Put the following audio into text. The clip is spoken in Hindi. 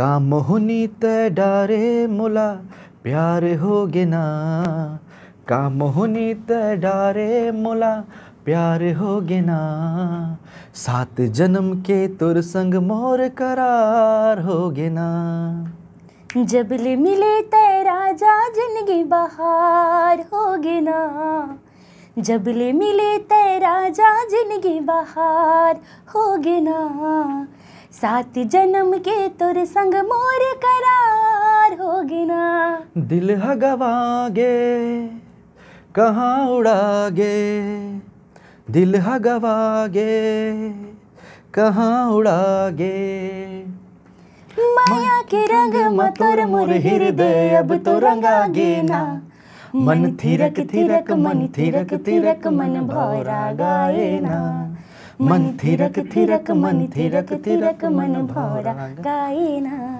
काम होनी त डारे मुला प्यार हो ना काम होनी त डारे मुला प्यार हो गिना सात जन्म के तुर संग मोर करार हो गिना जबले मिले ते राजा जिंदगी बहार हो गिना जबले मिले ते राजा जिंदगी बहार हो गिना सात जन्म के तुर संग मोर करार हो गिना दिल हगवागे कहाँ उड़ागे दिल हगवागे कहाँ उड़ागे माया के रंग मतुर मोर हृदय अब तो रंगागे ना मन थिरक थिरक मन थिरक थिरक मन भौरा गाए ना मन्थिरक थिरक थिरक मन थिरक मन्थिरक थिरक मन भोरा गाइना